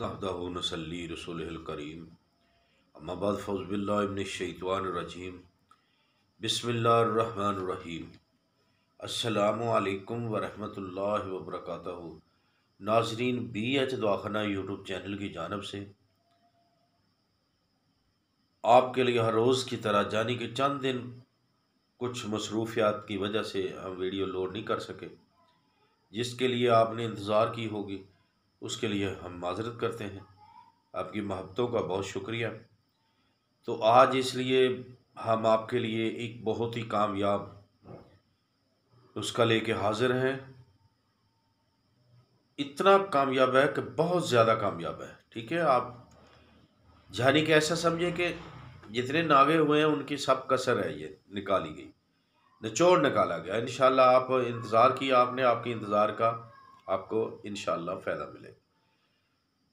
नहदनसली रसोल करीम अम्माबाद फ़ौज़बिल्लाबन शैतवानरजीम बसमीम अल्लाम वरहमल वबरक नाजरीन B H Dawakhana YouTube channel की जानब से आपके लिए हर रोज़ की तरह यानी कि चंद दिन कुछ मसरूफियात की वजह से हम वीडियो लोड नहीं कर सके जिसके लिए आपने इंतज़ार की होगी उसके लिए हम माजरत करते हैं आपकी महब्बतों का बहुत शुक्रिया तो आज इसलिए हम आपके लिए एक बहुत ही कामयाब उसका लेके हाजिर हैं इतना कामयाब है कि बहुत ज़्यादा कामयाब है ठीक है आप जानी कि ऐसा समझे कि जितने नागे हुए हैं उनकी सब कसर है ये निकाली गई निचोड़ निकाला गया इन आप इंतज़ार किया आपने आपके इंतज़ार का आपको इन फ़ायदा मिले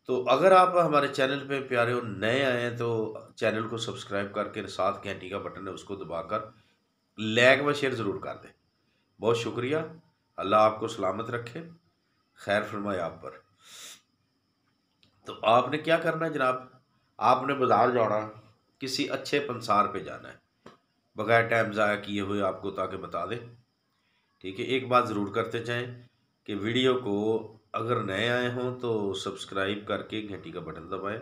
तो अगर आप हमारे चैनल पे प्यारे हो नए आए हैं तो चैनल को सब्सक्राइब करके साथ घंटी का बटन है उसको दबाकर लैग व शेयर ज़रूर कर दें बहुत शुक्रिया अल्लाह आपको सलामत रखे खैर फरमाए आप पर तो आपने क्या करना है जनाब आपने बाज़ार जाना किसी अच्छे पंसार पे जाना है बगैर टाइम ज़ाया किए हुए आपको ताकि बता दें ठीक है एक बात ज़रूर करते जाएँ कि वीडियो को अगर नए आए हों तो सब्सक्राइब करके घंटी का बटन दबाएं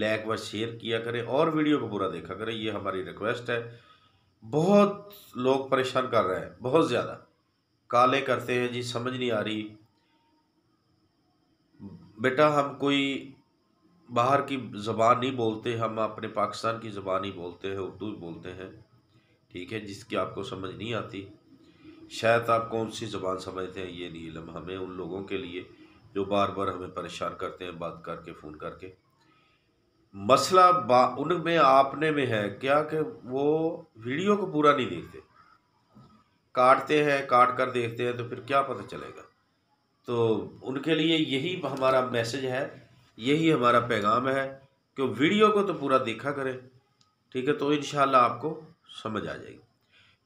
लाइक व शेयर किया करें और वीडियो को पूरा देखा करें ये हमारी रिक्वेस्ट है बहुत लोग परेशान कर रहे हैं बहुत ज़्यादा काले करते हैं जी समझ नहीं आ रही बेटा हम कोई बाहर की ज़बान नहीं बोलते हम अपने पाकिस्तान की ज़बान ही बोलते हैं उर्दू बोलते हैं ठीक है जिसकी आपको समझ नहीं आती शायद आप कौन सी ज़बान समझते हैं ये नहीं इलम हमें उन लोगों के लिए जो बार बार हमें परेशान करते हैं बात करके फ़ोन करके मसला बा उनमें आपने में है क्या कि वो वीडियो को पूरा नहीं देखते काटते हैं काट कर देखते हैं तो फिर क्या पता चलेगा तो उनके लिए यही हमारा मैसेज है यही हमारा पैगाम है कि वीडियो को तो पूरा देखा करें ठीक है तो इन आपको समझ आ जाएगी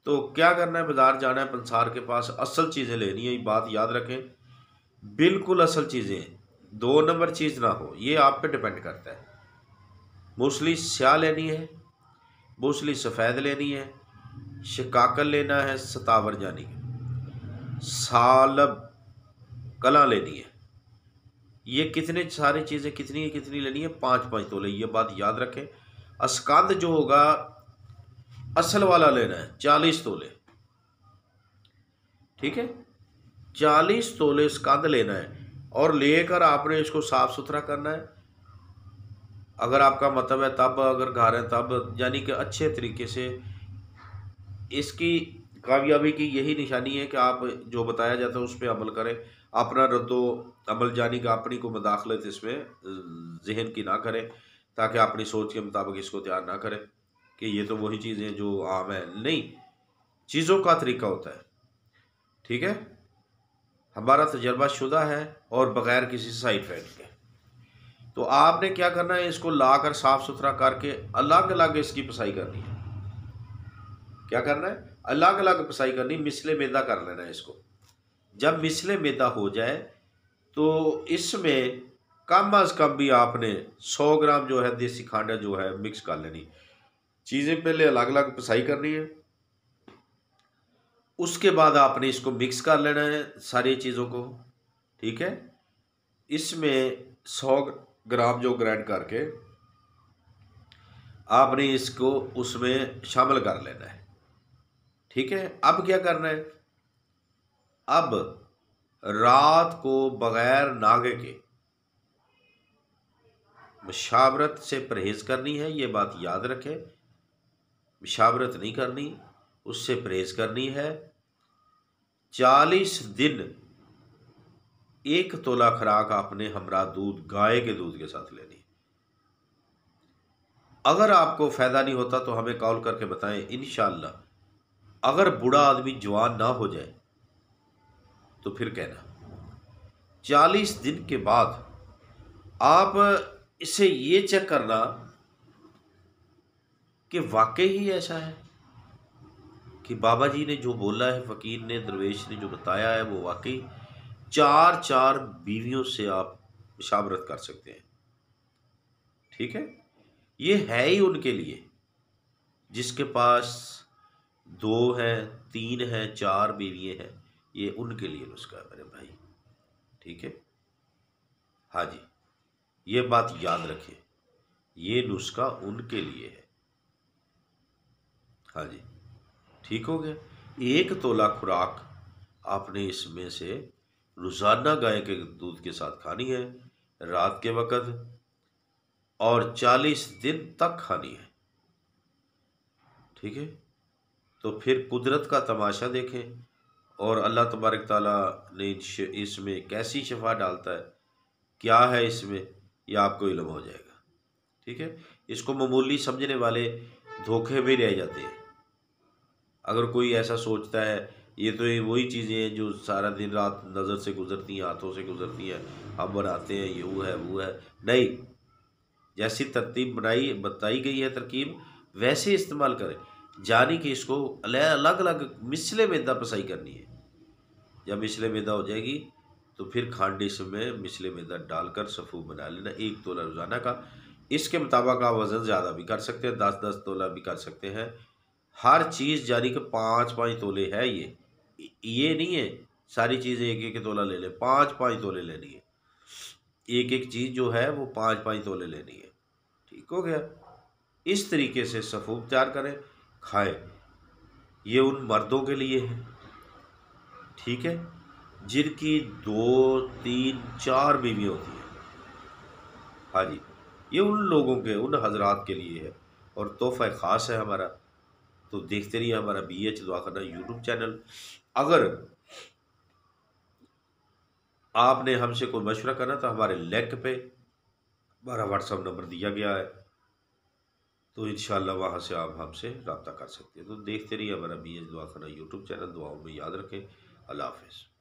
तो क्या करना है बाज़ार जाना है पंसार के पास असल चीज़ें लेनी है ये बात याद रखें बिल्कुल असल चीज़ें दो नंबर चीज़ ना हो ये आप पे डिपेंड करता है मोस्टली स्याह लेनी है मोस्टली सफ़ेद लेनी है शिकाकल लेना है सतावर जानी है सालब कला लेनी है ये कितने सारी चीज़ें कितनी कितनी लेनी है पाँच पाँच तो ये बात याद रखें असकंद जो होगा असल वाला लेना है चालीस तोले ठीक है चालीस तोले स्कंद लेना है और लेकर आपने इसको साफ सुथरा करना है अगर आपका मतलब है तब अगर घर रहे तब यानी कि अच्छे तरीके से इसकी कामयाबी की यही निशानी है कि आप जो बताया जाता है उस पर अमल करें अपना रद्दो अमल जानी का अपनी को मदाखलत इसमें जहन की ना करें ताकि अपनी सोच के मुताबिक इसको तैयार ना करें कि ये तो वही चीज़ है जो आम है नहीं चीज़ों का तरीका होता है ठीक है हमारा तजर्बा शुदा है और बग़ैर किसी साइड इफ़ेक्ट के तो आपने क्या करना है इसको ला कर साफ़ सुथरा करके अलग अलग इसकी पसाई करनी है क्या करना है अलग अलग पसाई करनी मिसले मैदा कर लेना है इसको जब मिसले मैदा हो जाए तो इसमें कम अज़ कम भी आपने सौ ग्राम जो है देसी खांडा जो है मिक्स कर लेनी चीज़ें पहले अलग अलग पिसाई करनी है उसके बाद आपने इसको मिक्स कर लेना है सारी चीज़ों को ठीक है इसमें सौ ग्राम जो ग्राइंड करके आपने इसको उसमें शामिल कर लेना है ठीक है अब क्या करना है अब रात को बगैर नागे के मुशावरत से परहेज करनी है ये बात याद रखें शावरत नहीं करनी उससे परहेज करनी है चालीस दिन एक तोला खुराक आपने हमरा दूध गाय के दूध के साथ लेनी अगर आपको फ़ायदा नहीं होता तो हमें कॉल करके बताएं इन अगर बूढ़ा आदमी जवान ना हो जाए तो फिर कहना चालीस दिन के बाद आप इसे ये चेक करना कि वाकई ही ऐसा है कि बाबा जी ने जो बोला है फ़कीर ने दरवेश ने जो बताया है वो वाकई चार चार बीवियों से आप शाबरत कर सकते हैं ठीक है ये है ही उनके लिए जिसके पास दो हैं तीन हैं चार बीवियाँ हैं ये उनके लिए नुस्खा है मेरे भाई ठीक है हाँ जी ये बात याद रखिए ये नुस्खा उनके लिए है हाँ जी ठीक हो गया एक तोला खुराक आपने इसमें से रोज़ाना गाय के दूध के साथ खानी है रात के वक़्त और चालीस दिन तक खानी है ठीक है तो फिर कुदरत का तमाशा देखें और अल्लाह तबारक ताला ने इसमें कैसी शफा डालता है क्या है इसमें यह आपको इलम हो जाएगा ठीक है इसको मामूली समझने वाले धोखे भी रह जाते हैं अगर कोई ऐसा सोचता है ये तो ये वही चीज़ें हैं जो सारा दिन रात नज़र से गुजरती हैं हाथों से गुजरती हैं हम बनाते हैं ये वो है वो है नहीं जैसी तरतीब बनाई बताई गई है तरकीब वैसे इस्तेमाल करें जानी कि इसको अलग अलग मिसले मैदा पसाई करनी है जब मिसले मैदा हो जाएगी तो फिर खांडिश में मिसले मैदा डालकर सफ़ू बना लेना एक तोला रोज़ाना का इसके मुताबिक आप वज़न ज़्यादा भी कर सकते हैं दस दस तोला भी कर सकते हैं हर चीज़ यानी कि पाँच पाँच तोले है ये ये नहीं है सारी चीज़ें एक एक तोला ले ले पाँच पाँच तोले लेनी है एक एक चीज़ जो है वो पाँच पाँच तोले लेनी है ठीक हो गया इस तरीके से सफूब तैयार करें खाएं ये उन मर्दों के लिए है ठीक है जिनकी दो तीन चार बीवी होती है हाँ जी ये उन लोगों के उन हजरात के लिए है और तोहफ़ा ख़ास है हमारा तो देखते रहिए हमारा B H Duakhana YouTube channel अगर आपने हमसे कोई मशवरा करना तो हमारे लिंक पे हमारा व्हाट्सअप नंबर दिया गया है तो इन वहाँ से आप हमसे रबता कर सकते हैं तो देखते रहिए हमारा B H Duakhana YouTube channel दुआओं में याद रखें अल्लाह हाफिज़